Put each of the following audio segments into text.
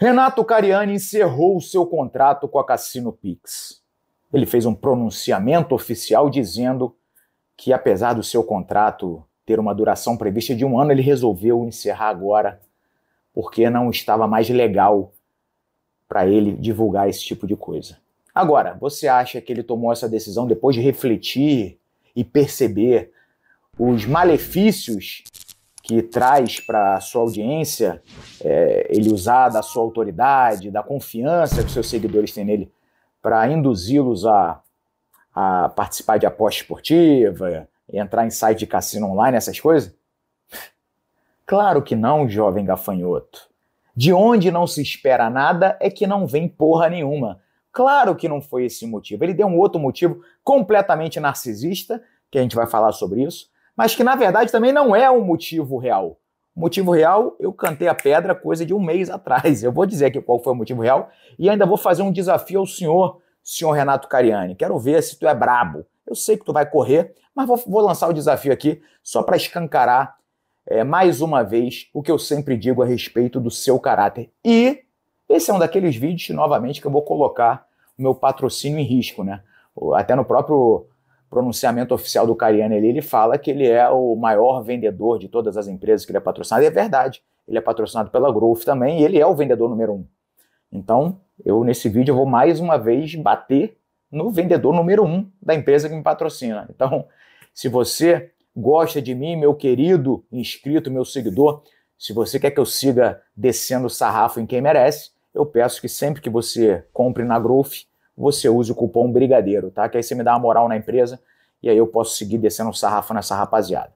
Renato Cariani encerrou o seu contrato com a Cassino Pix. Ele fez um pronunciamento oficial dizendo que, apesar do seu contrato ter uma duração prevista de um ano, ele resolveu encerrar agora porque não estava mais legal para ele divulgar esse tipo de coisa. Agora, você acha que ele tomou essa decisão depois de refletir e perceber os malefícios que traz para a sua audiência, é, ele usar da sua autoridade, da confiança que seus seguidores têm nele, para induzi-los a, a participar de aposta esportiva, entrar em site de cassino online, essas coisas? Claro que não, jovem gafanhoto. De onde não se espera nada é que não vem porra nenhuma. Claro que não foi esse motivo. Ele deu um outro motivo completamente narcisista, que a gente vai falar sobre isso, mas que na verdade também não é um motivo real. O motivo real, eu cantei a pedra coisa de um mês atrás. Eu vou dizer aqui qual foi o motivo real e ainda vou fazer um desafio ao senhor, senhor Renato Cariani. Quero ver se tu é brabo. Eu sei que tu vai correr, mas vou, vou lançar o desafio aqui só para escancarar é, mais uma vez o que eu sempre digo a respeito do seu caráter. E esse é um daqueles vídeos, novamente, que eu vou colocar o meu patrocínio em risco, né? Até no próprio pronunciamento oficial do Cariani ali, ele fala que ele é o maior vendedor de todas as empresas que ele é patrocinado, e é verdade. Ele é patrocinado pela Growth também, e ele é o vendedor número um. Então, eu nesse vídeo vou mais uma vez bater no vendedor número um da empresa que me patrocina. Então, se você gosta de mim, meu querido inscrito, meu seguidor, se você quer que eu siga descendo o sarrafo em quem merece, eu peço que sempre que você compre na Growth, você use o cupom Brigadeiro, tá? Que aí você me dá uma moral na empresa e aí eu posso seguir descendo o sarrafo nessa rapaziada.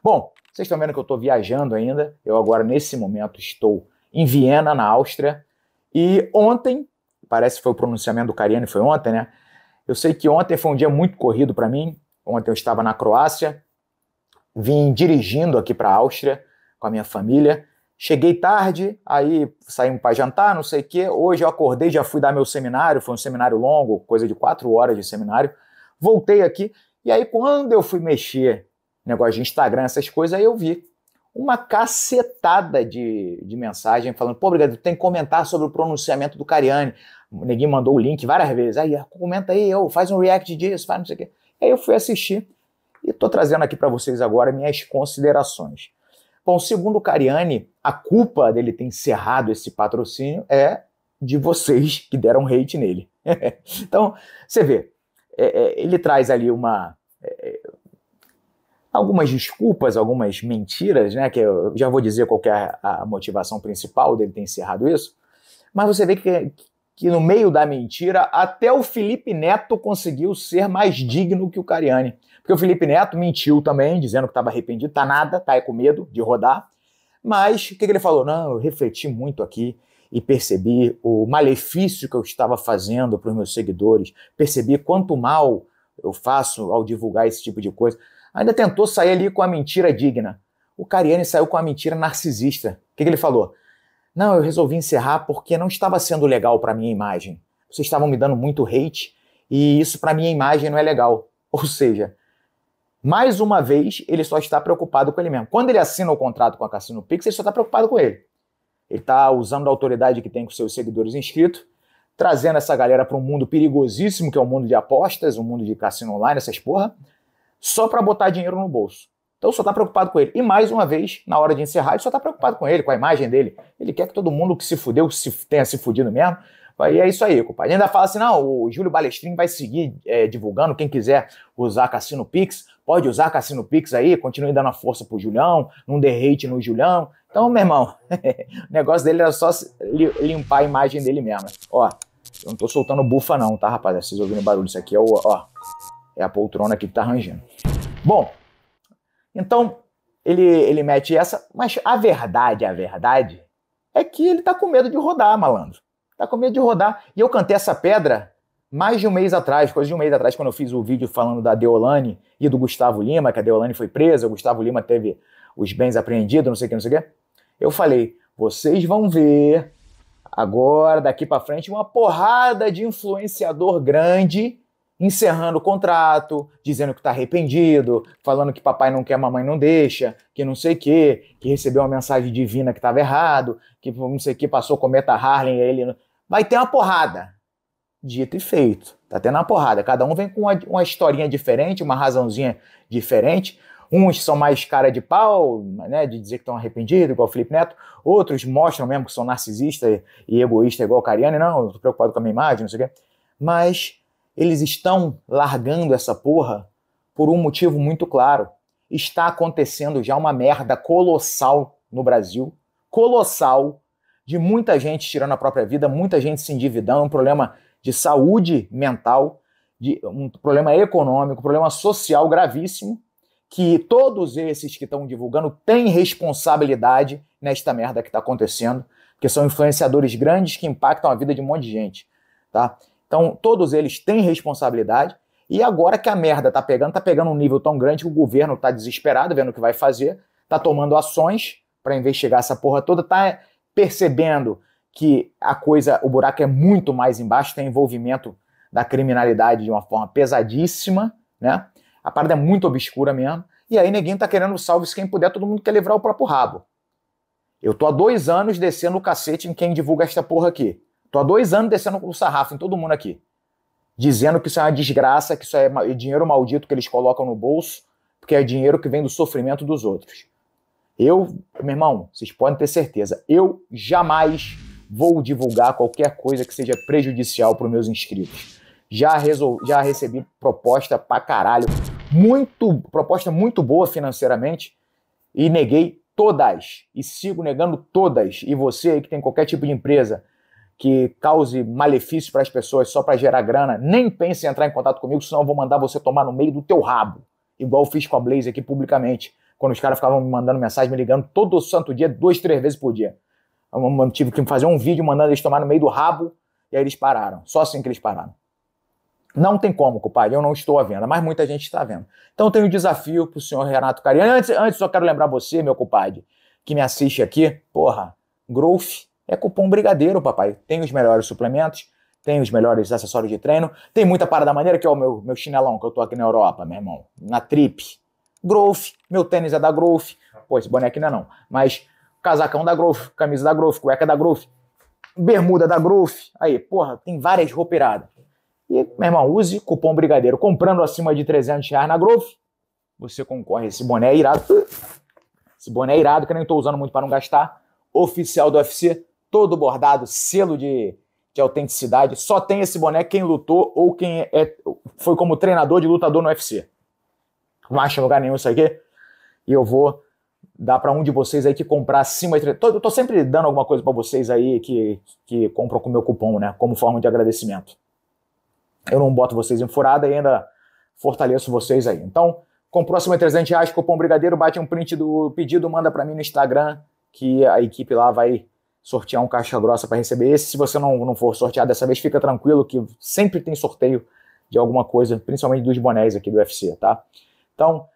Bom, vocês estão vendo que eu estou viajando ainda. Eu agora, nesse momento, estou em Viena, na Áustria. E ontem, parece que foi o pronunciamento do Cariani, foi ontem, né? Eu sei que ontem foi um dia muito corrido para mim. Ontem eu estava na Croácia, vim dirigindo aqui para a Áustria com a minha família Cheguei tarde, aí saímos para jantar, não sei o quê. Hoje eu acordei, já fui dar meu seminário, foi um seminário longo, coisa de quatro horas de seminário. Voltei aqui, e aí quando eu fui mexer negócio de Instagram, essas coisas, aí eu vi uma cacetada de, de mensagem falando, pô, obrigado, tem que comentar sobre o pronunciamento do Cariani. O neguinho mandou o link várias vezes. Aí, comenta aí, eu, faz um react disso, faz não sei o quê. Aí eu fui assistir e estou trazendo aqui para vocês agora minhas considerações. Bom, segundo o Cariani, a culpa dele ter encerrado esse patrocínio é de vocês que deram hate nele. então, você vê, é, é, ele traz ali uma. É, é, algumas desculpas, algumas mentiras, né? Que eu já vou dizer qual é a motivação principal dele ter encerrado isso. Mas você vê que, que no meio da mentira, até o Felipe Neto conseguiu ser mais digno que o Cariani. Porque o Felipe Neto mentiu também, dizendo que estava arrependido, tá nada, tá é com medo de rodar. Mas o que, que ele falou? Não, eu refleti muito aqui e percebi o malefício que eu estava fazendo para os meus seguidores, percebi quanto mal eu faço ao divulgar esse tipo de coisa. Ainda tentou sair ali com a mentira digna. O Cariani saiu com a mentira narcisista. O que, que ele falou? Não, eu resolvi encerrar porque não estava sendo legal para minha imagem. Vocês estavam me dando muito hate e isso para minha imagem não é legal. Ou seja, mais uma vez, ele só está preocupado com ele mesmo. Quando ele assina o contrato com a Cassino Pix, ele só está preocupado com ele. Ele está usando a autoridade que tem com seus seguidores inscritos, trazendo essa galera para um mundo perigosíssimo, que é o um mundo de apostas, o um mundo de cassino online, essas porra, só para botar dinheiro no bolso. Então só está preocupado com ele. E mais uma vez, na hora de encerrar, ele só está preocupado com ele, com a imagem dele. Ele quer que todo mundo que se fudeu, que se tenha se fudido mesmo, e é isso aí, compadre. ainda fala assim: não, o Júlio Balestrin vai seguir é, divulgando. Quem quiser usar Cassino Pix, pode usar Cassino Pix aí, continue dando a força pro Julião, não derrete no Julião. Então, meu irmão, o negócio dele era só limpar a imagem dele mesmo. Ó, eu não tô soltando bufa, não, tá, rapaz? Vocês ouvindo barulho, isso aqui é o, ó, é a poltrona aqui que tá rangendo. Bom, então ele, ele mete essa, mas a verdade, a verdade é que ele tá com medo de rodar, malandro. Tá com medo de rodar. E eu cantei essa pedra mais de um mês atrás, coisa de um mês atrás, quando eu fiz o vídeo falando da Deolane e do Gustavo Lima, que a Deolane foi presa, o Gustavo Lima teve os bens apreendidos, não sei o que, não sei o que. Eu falei, vocês vão ver agora, daqui para frente, uma porrada de influenciador grande encerrando o contrato, dizendo que tá arrependido, falando que papai não quer, mamãe não deixa, que não sei o que, que recebeu uma mensagem divina que estava errado, que não sei o que, passou cometa Harlem, ele vai ter uma porrada. Dito e feito. Tá tendo uma porrada. Cada um vem com uma, uma historinha diferente, uma razãozinha diferente. Uns são mais cara de pau, né, de dizer que estão arrependidos, igual o Felipe Neto. Outros mostram mesmo que são narcisistas e egoístas, igual o Cariano. Não, eu tô preocupado com a minha imagem, não sei o quê. Mas eles estão largando essa porra por um motivo muito claro. Está acontecendo já uma merda colossal no Brasil. Colossal de muita gente tirando a própria vida, muita gente se endividando, um problema de saúde mental, de um problema econômico, um problema social gravíssimo, que todos esses que estão divulgando têm responsabilidade nesta merda que está acontecendo, porque são influenciadores grandes que impactam a vida de um monte de gente, tá? Então, todos eles têm responsabilidade, e agora que a merda tá pegando, tá pegando um nível tão grande que o governo tá desesperado, vendo o que vai fazer, tá tomando ações para investigar essa porra toda, tá percebendo que a coisa, o buraco é muito mais embaixo, tem envolvimento da criminalidade de uma forma pesadíssima, né? A parada é muito obscura mesmo. E aí ninguém tá querendo salve quem puder, todo mundo quer livrar o próprio rabo. Eu tô há dois anos descendo o cacete em quem divulga esta porra aqui. Tô há dois anos descendo o sarrafo em todo mundo aqui. Dizendo que isso é uma desgraça, que isso é, é dinheiro maldito que eles colocam no bolso, porque é dinheiro que vem do sofrimento dos outros. Eu, meu irmão, vocês podem ter certeza, eu jamais vou divulgar qualquer coisa que seja prejudicial para os meus inscritos. Já, resol... já recebi proposta pra caralho, muito proposta muito boa financeiramente e neguei todas e sigo negando todas. E você aí que tem qualquer tipo de empresa que cause malefício para as pessoas só para gerar grana, nem pense em entrar em contato comigo, senão eu vou mandar você tomar no meio do teu rabo, igual eu fiz com a Blaze aqui publicamente quando os caras ficavam me mandando mensagem, me ligando todo santo dia, duas, três vezes por dia. Eu tive que fazer um vídeo mandando eles tomar no meio do rabo, e aí eles pararam. Só assim que eles pararam. Não tem como, compadre, eu não estou à venda, mas muita gente está vendo. Então tem um desafio para o senhor Renato Cariani. Antes, antes, só quero lembrar você, meu compadre, que me assiste aqui, porra, Growth é cupom brigadeiro, papai. Tem os melhores suplementos, tem os melhores acessórios de treino, tem muita parada maneira, que é o meu, meu chinelão que eu tô aqui na Europa, meu irmão, na trip, Growth, meu tênis é da Growth. Pô, esse boneco ainda não. Mas casacão da Growth, camisa da Growth, cueca da Growth, bermuda da Growth. Aí, porra, tem várias roupiradas. E, meu irmão, use cupom Brigadeiro. Comprando acima de 300 reais na Growth, você concorre. Esse boné é irado. Esse boné é irado, que eu nem tô usando muito para não gastar. Oficial do UFC, todo bordado, selo de, de autenticidade. Só tem esse boné quem lutou ou quem é, foi como treinador de lutador no UFC não acha lugar nenhum isso aqui, e eu vou dar para um de vocês aí que comprar acima de... Tô, eu tô sempre dando alguma coisa para vocês aí que, que compram com o meu cupom, né, como forma de agradecimento. Eu não boto vocês em furada e ainda fortaleço vocês aí. Então, comprou acima de 300 reais, cupom Brigadeiro, bate um print do pedido, manda para mim no Instagram, que a equipe lá vai sortear um caixa grossa para receber esse. Se você não, não for sorteado dessa vez, fica tranquilo que sempre tem sorteio de alguma coisa, principalmente dos bonés aqui do UFC, tá? Então,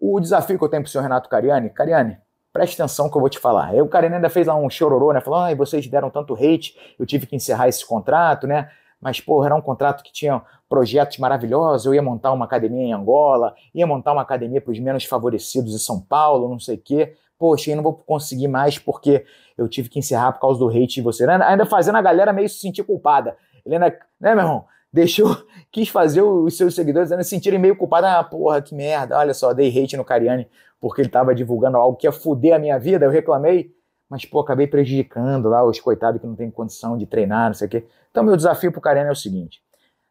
o desafio que eu tenho para o senhor Renato Cariani, Cariani, preste atenção que eu vou te falar. Eu, o Cariani ainda fez lá um chororô, né? Falou, ai, vocês deram tanto hate, eu tive que encerrar esse contrato, né? Mas, porra, era um contrato que tinha projetos maravilhosos, eu ia montar uma academia em Angola, ia montar uma academia para os menos favorecidos em São Paulo, não sei o quê. Poxa, eu não vou conseguir mais porque eu tive que encerrar por causa do hate de você. Ainda fazendo a galera meio se sentir culpada. Ele ainda, né, meu irmão? deixou, quis fazer os seus seguidores se sentirem meio culpados. Ah, porra, que merda, olha só, dei hate no Cariani porque ele estava divulgando algo que ia foder a minha vida, eu reclamei, mas, pô, acabei prejudicando lá os coitados que não tem condição de treinar, não sei o quê. Então, meu desafio pro Cariani é o seguinte.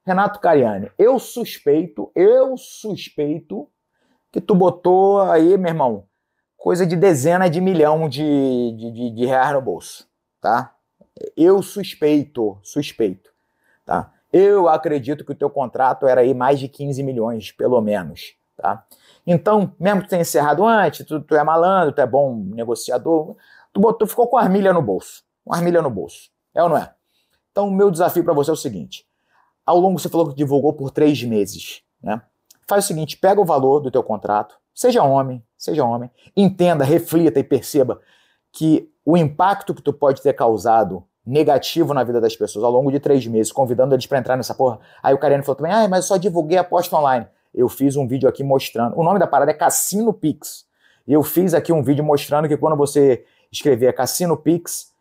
Renato Cariani, eu suspeito, eu suspeito que tu botou aí, meu irmão, coisa de dezena de milhão de, de, de, de reais no bolso, tá? Eu suspeito, suspeito, tá? Eu acredito que o teu contrato era aí mais de 15 milhões, pelo menos, tá? Então, mesmo que tu tenha encerrado antes, tu, tu é malandro, tu é bom negociador, tu, ficou com a armilha no bolso. Uma armilha no bolso. É ou não é? Então, o meu desafio para você é o seguinte. Ao longo, você falou que divulgou por três meses, né? Faz o seguinte, pega o valor do teu contrato, seja homem, seja homem, entenda, reflita e perceba que o impacto que tu pode ter causado negativo na vida das pessoas ao longo de três meses, convidando eles para entrar nessa porra. Aí o Cariano falou também, ah, mas eu só divulguei a aposta online. Eu fiz um vídeo aqui mostrando. O nome da parada é Cassino Pix. Eu fiz aqui um vídeo mostrando que quando você escrever Cassino Pix,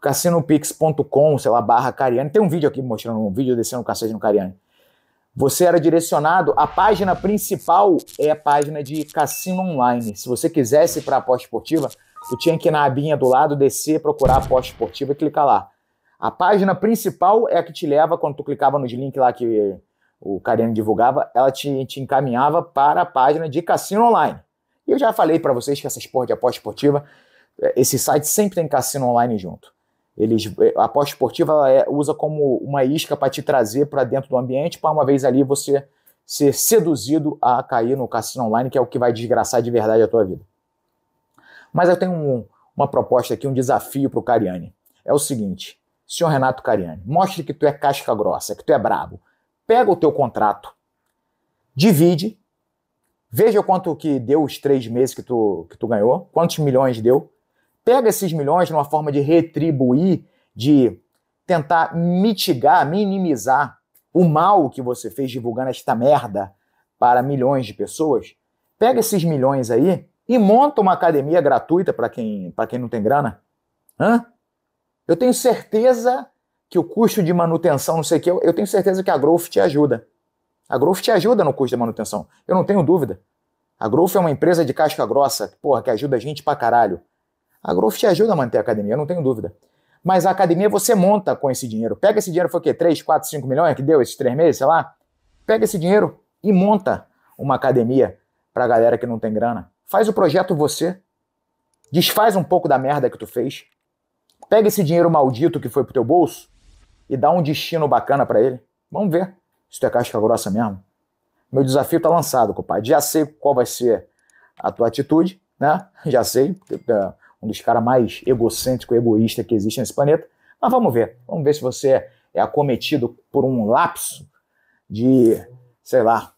cassinopix.com, sei lá, barra Cariano tem um vídeo aqui mostrando um vídeo descendo o cacete no Você era direcionado, a página principal é a página de Cassino Online. Se você quisesse para aposta esportiva, tu tinha que ir na abinha do lado, descer, procurar a aposta esportiva e clicar lá. A página principal é a que te leva, quando tu clicava nos links lá que o Carinho divulgava, ela te, te encaminhava para a página de cassino online. E eu já falei para vocês que essas porra de aposta esportiva, eh, esse site sempre tem cassino online junto. Eles, eh, a aposta esportiva é, usa como uma isca para te trazer para dentro do ambiente, para uma vez ali você ser seduzido a cair no cassino online, que é o que vai desgraçar de verdade a tua vida. Mas eu tenho um, uma proposta aqui, um desafio para o Cariani. É o seguinte, senhor Renato Cariani, mostre que tu é casca grossa, que tu é brabo. Pega o teu contrato, divide, veja quanto que deu os três meses que tu, que tu ganhou, quantos milhões deu. Pega esses milhões numa forma de retribuir, de tentar mitigar, minimizar o mal que você fez divulgando esta merda para milhões de pessoas. Pega esses milhões aí e monta uma academia gratuita para quem, pra quem não tem grana? Hã? Eu tenho certeza que o custo de manutenção, não sei o que, eu, eu tenho certeza que a Growth te ajuda. A Growth te ajuda no custo da manutenção, eu não tenho dúvida. A Growth é uma empresa de casca grossa, porra, que ajuda a gente pra caralho. A Growth te ajuda a manter a academia, eu não tenho dúvida. Mas a academia você monta com esse dinheiro. Pega esse dinheiro, foi o quê? 3, 4, 5 milhões que deu esses três meses, sei lá. Pega esse dinheiro e monta uma academia pra galera que não tem grana. Faz o projeto você. Desfaz um pouco da merda que tu fez. Pega esse dinheiro maldito que foi pro teu bolso e dá um destino bacana para ele. Vamos ver se tu é casca grossa mesmo. Meu desafio tá lançado, compadre. Já sei qual vai ser a tua atitude, né? Já sei, é um dos caras mais egocêntrico, egoísta que existe nesse planeta. Mas vamos ver. Vamos ver se você é acometido por um lapso de, sei lá,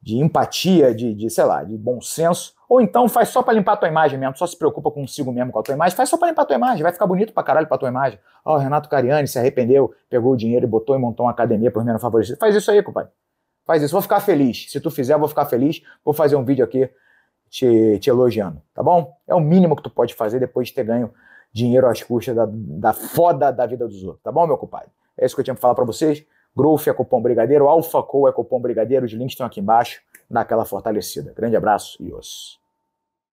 de empatia, de, de sei lá, de bom senso, ou então faz só para limpar a tua imagem mesmo, só se preocupa consigo mesmo com a tua imagem, faz só para limpar a tua imagem, vai ficar bonito pra caralho pra tua imagem. Ó, oh, Renato Cariani se arrependeu, pegou o dinheiro e botou e montou uma academia por menos favorecido. Faz isso aí, compadre. Faz isso, vou ficar feliz. Se tu fizer, eu vou ficar feliz. Vou fazer um vídeo aqui te, te elogiando, tá bom? É o mínimo que tu pode fazer depois de ter ganho dinheiro às custas da, da foda da vida dos outros, tá bom, meu compadre? É isso que eu tinha pra falar pra vocês. Growth é cupom brigadeiro, Alpha Co é cupom brigadeiro, os links estão aqui embaixo, naquela fortalecida. Grande abraço e os.